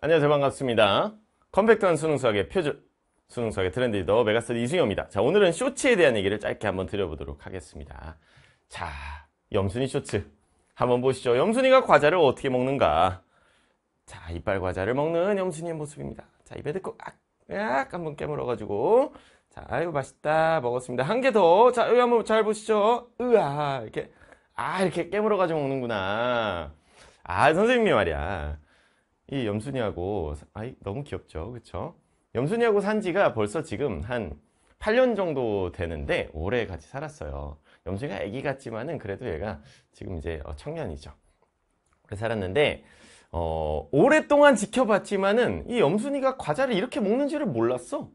안녕하세요 반갑습니다 컴팩트한 수능 수학의 표준 수능 수학의 트렌드 리더 메가스터디 이승엽입니다자 오늘은 쇼츠에 대한 얘기를 짧게 한번 드려보도록 하겠습니다 자 염순이 쇼츠 한번 보시죠 염순이가 과자를 어떻게 먹는가 자 이빨 과자를 먹는 염순이의 모습입니다 자 입에 듣고 악, 한번 깨물어 가지고 자 아이고 맛있다 먹었습니다 한 개 더자 여기 한번 잘 보시죠 으아 이렇게 아 이렇게 깨물어 가지고 먹는구나 아 선생님이 말이야 이 염순이하고 아이 너무 귀엽죠 그쵸 염순이하고 산 지가 벌써 지금 한 8년 정도 되는데 오래 같이 살았어요 염순이가 애기 같지만은 그래도 얘가 지금 이제 어, 청년이죠 오래 살았는데 어, 오랫동안 지켜봤지만은 이 염순이가 과자를 이렇게 먹는지를 몰랐어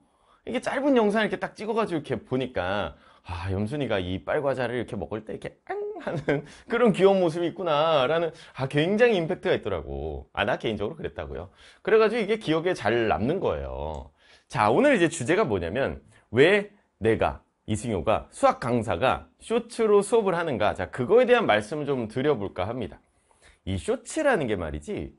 이게 짧은 영상을 이렇게 딱 찍어가지고 이렇게 보니까 아 염순이가 이 빨과자를 이렇게 먹을 때 이렇게 앙 하는 그런 귀여운 모습이 있구나 라는 아 굉장히 임팩트가 있더라고 아 나 개인적으로 그랬다고요 그래가지고 이게 기억에 잘 남는 거예요 자 오늘 이제 주제가 뭐냐면 왜 내가 이승효가 수학 강사가 쇼츠로 수업을 하는가 자 그거에 대한 말씀을 좀 드려볼까 합니다 이 쇼츠라는 게 말이지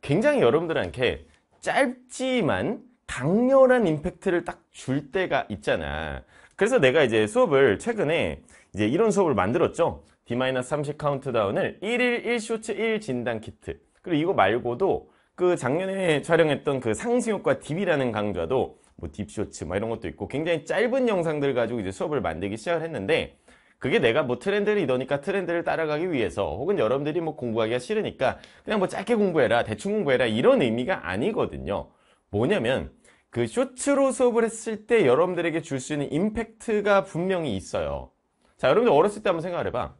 굉장히 여러분들한테 짧지만 강렬한 임팩트를 딱 줄 때가 있잖아 그래서 내가 이제 수업을 최근에 이제 이런 수업을 만들었죠 D-30 카운트다운을 1일 1쇼츠 1 진단 키트 그리고 이거 말고도 그 작년에 촬영했던 그상승효과 딥이라는 강좌도 뭐 딥쇼츠 뭐 이런 것도 있고 굉장히 짧은 영상들 가지고 이제 수업을 만들기 시작을 했는데 그게 내가 뭐 트렌드를 이러니까 트렌드를 따라가기 위해서 혹은 여러분들이 뭐 공부하기가 싫으니까 그냥 뭐 짧게 공부해라 대충 공부해라 이런 의미가 아니거든요 뭐냐면 그 쇼츠로 수업을 했을 때 여러분들에게 줄 수 있는 임팩트가 분명히 있어요 자 여러분들 어렸을 때 한번 생각을 해봐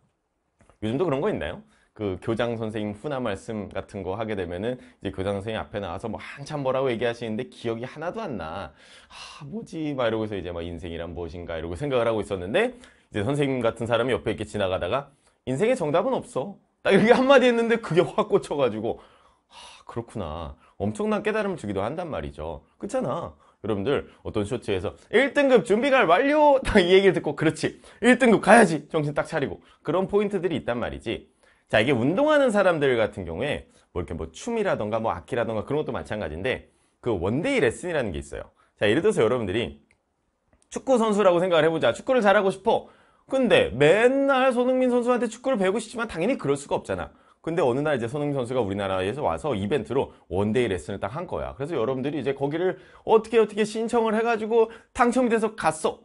요즘도 그런 거 있나요? 그 교장 선생님 훈화 말씀 같은 거 하게 되면은 이제 교장 선생님 앞에 나와서 뭐 한참 뭐라고 얘기하시는데 기억이 하나도 안 나. 아, 뭐지? 막 이러고서 이제 막 인생이란 무엇인가 이러고 생각을 하고 있었는데 이제 선생님 같은 사람이 옆에 이렇게 지나가다가 인생의 정답은 없어. 딱 이렇게 한마디 했는데 그게 확 꽂혀가지고 아, 그렇구나. 엄청난 깨달음을 주기도 한단 말이죠. 그렇잖아. 여러분들 어떤 쇼츠에서 1등급 준비가 완료! 딱이 얘기를 듣고 그렇지 1등급 가야지 정신 딱 차리고 그런 포인트들이 있단 말이지 자 이게 운동하는 사람들 같은 경우에 뭐 이렇게 뭐 춤이라던가 뭐 악기라던가 그런 것도 마찬가지인데 그 원데이 레슨이라는 게 있어요 자 예를 들어서 여러분들이 축구 선수라고 생각을 해보자 축구를 잘하고 싶어 근데 맨날 손흥민 선수한테 축구를 배우고 싶지만 당연히 그럴 수가 없잖아 근데 어느 날 이제 손흥민 선수가 우리나라에서 와서 이벤트로 원데이 레슨을 딱 한 거야. 그래서 여러분들이 이제 거기를 어떻게 어떻게 신청을 해가지고 당첨이 돼서 갔어.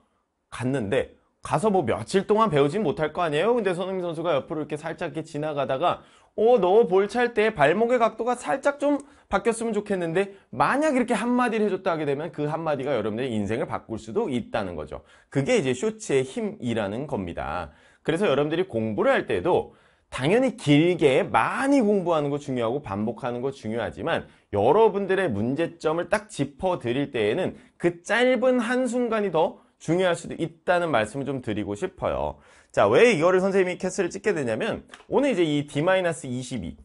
갔는데 가서 뭐 며칠 동안 배우진 못할 거 아니에요? 근데 손흥민 선수가 옆으로 이렇게 살짝 이렇게 지나가다가 어, 너 볼 찰 때 발목의 각도가 살짝 좀 바뀌었으면 좋겠는데 만약 이렇게 한마디를 해줬다 하게 되면 그 한마디가 여러분들의 인생을 바꿀 수도 있다는 거죠. 그게 이제 쇼츠의 힘이라는 겁니다. 그래서 여러분들이 공부를 할 때도 당연히 길게 많이 공부하는 거 중요하고 반복하는 거 중요하지만 여러분들의 문제점을 딱 짚어 드릴 때에는 그 짧은 한순간이 더 중요할 수도 있다는 말씀을 좀 드리고 싶어요. 자, 왜 이거를 선생님이 캐스를 찍게 되냐면 오늘 이제 이 D-22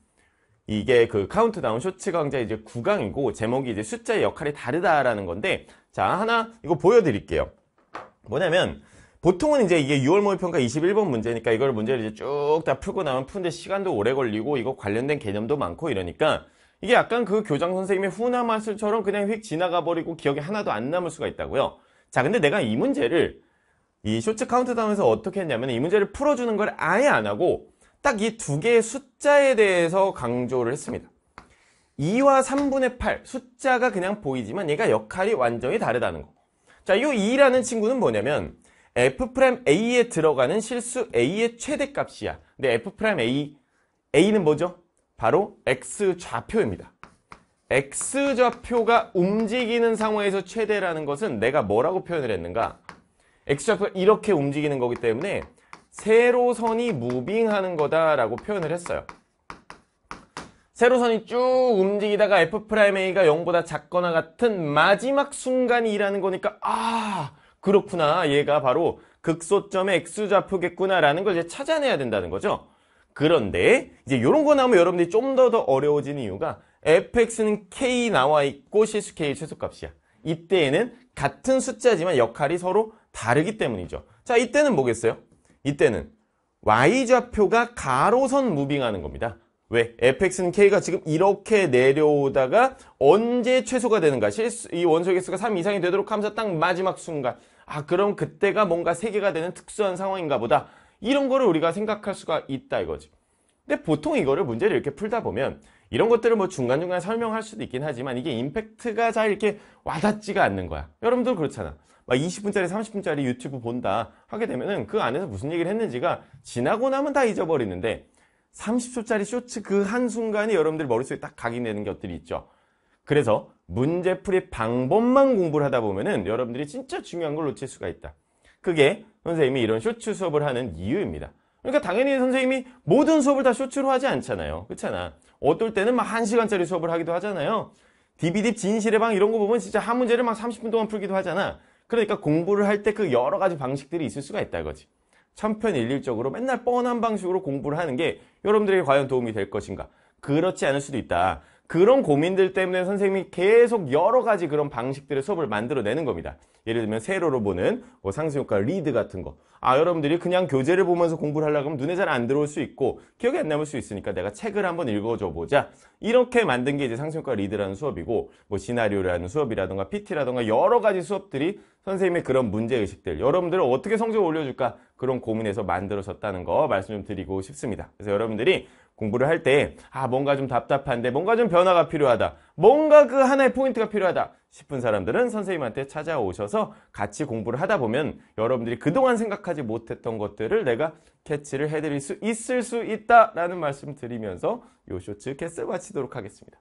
이게 그 카운트다운 쇼츠 강좌 이제 9강이고 제목이 이제 숫자의 역할이 다르다라는 건데 자, 하나 이거 보여 드릴게요. 뭐냐면 보통은 이제 이게 6월 모의평가 21번 문제니까 이걸 문제를 이제 쭉 다 풀고 나면 푸는데 시간도 오래 걸리고 이거 관련된 개념도 많고 이러니까 이게 약간 그 교장 선생님의 후나마술처럼 그냥 휙 지나가 버리고 기억이 하나도 안 남을 수가 있다고요. 자, 근데 내가 이 문제를 이 쇼츠 카운트다운에서 어떻게 했냐면 이 문제를 풀어주는 걸 아예 안 하고 딱 이 두 개의 숫자에 대해서 강조를 했습니다. 2와 3분의 8 숫자가 그냥 보이지만 얘가 역할이 완전히 다르다는 거. 자, 이 2라는 친구는 뭐냐면 F'A에 들어가는 실수 A의 최대값이야. 근데 F'A, A는 뭐죠? 바로 X좌표입니다. X좌표가 움직이는 상황에서 최대라는 것은 내가 뭐라고 표현을 했는가? X좌표가 이렇게 움직이는 거기 때문에 세로선이 무빙하는 거다라고 표현을 했어요. 세로선이 쭉 움직이다가 F'A가 0보다 작거나 같은 마지막 순간이 일하는 거니까 아... 그렇구나 얘가 바로 극소점의 x좌표겠구나라는 걸 이제 찾아내야 된다는 거죠. 그런데 이제 이런 거 나오면 여러분들이 좀 더 더어려워진 이유가 fx는 k 나와 있고 실수 k 최소값이야. 이때에는 같은 숫자지만 역할이 서로 다르기 때문이죠. 자 이때는 뭐겠어요? 이때는 y좌표가 가로선 무빙하는 겁니다. 왜? fx는 k가 지금 이렇게 내려오다가 언제 최소가 되는가? 실수, 이 원소의 개수가 3 이상이 되도록 하면서 딱 마지막 순간 아 그럼 그때가 뭔가 세계가 되는 특수한 상황인가 보다 이런 거를 우리가 생각할 수가 있다 이거지 근데 보통 이거를 문제를 이렇게 풀다 보면 이런 것들을 뭐 중간중간 설명할 수도 있긴 하지만 이게 임팩트가 잘 이렇게 와닿지가 않는 거야 여러분들 그렇잖아 막 20분짜리 30분짜리 유튜브 본다 하게 되면은 그 안에서 무슨 얘기를 했는지가 지나고 나면 다 잊어버리는데 30초짜리 쇼츠 그 한순간에 여러분들 머릿속에 딱 각인되는 것들이 있죠 그래서 문제풀이 방법만 공부를 하다 보면은 여러분들이 진짜 중요한 걸 놓칠 수가 있다. 그게 선생님이 이런 쇼츠 수업을 하는 이유입니다. 그러니까 당연히 선생님이 모든 수업을 다 쇼츠로 하지 않잖아요. 그렇잖아. 어떨 때는 막 1시간짜리 수업을 하기도 하잖아요. DVD 진실의 방 이런 거 보면 진짜 한 문제를 막 30분 동안 풀기도 하잖아. 그러니까 공부를 할 때 그 여러 가지 방식들이 있을 수가 있다 거지. 천편일률적으로 맨날 뻔한 방식으로 공부를 하는 게 여러분들에게 과연 도움이 될 것인가. 그렇지 않을 수도 있다. 그런 고민들 때문에 선생님이 계속 여러 가지 그런 방식들의 수업을 만들어내는 겁니다. 예를 들면 세로로 보는 뭐 상승효과 리드 같은 거. 아 여러분들이 그냥 교재를 보면서 공부를 하려고 하면 눈에 잘 안 들어올 수 있고 기억이 안 남을 수 있으니까 내가 책을 한번 읽어줘 보자. 이렇게 만든 게 이제 상승효과 리드라는 수업이고 뭐 시나리오라는 수업이라든가 PT라든가 여러 가지 수업들이 선생님의 그런 문제의식들 여러분들을 어떻게 성적을 올려줄까 그런 고민에서 만들어졌다는 거 말씀 좀 드리고 싶습니다. 그래서 여러분들이 공부를 할 때 아 뭔가 좀 답답한데 뭔가 좀 변화가 필요하다 뭔가 그 하나의 포인트가 필요하다 싶은 사람들은 선생님한테 찾아오셔서 같이 공부를 하다 보면 여러분들이 그동안 생각하지 못했던 것들을 내가 캐치를 해드릴 수 있을 수 있다라는 말씀 드리면서 요 쇼츠 캐스 마치도록 하겠습니다.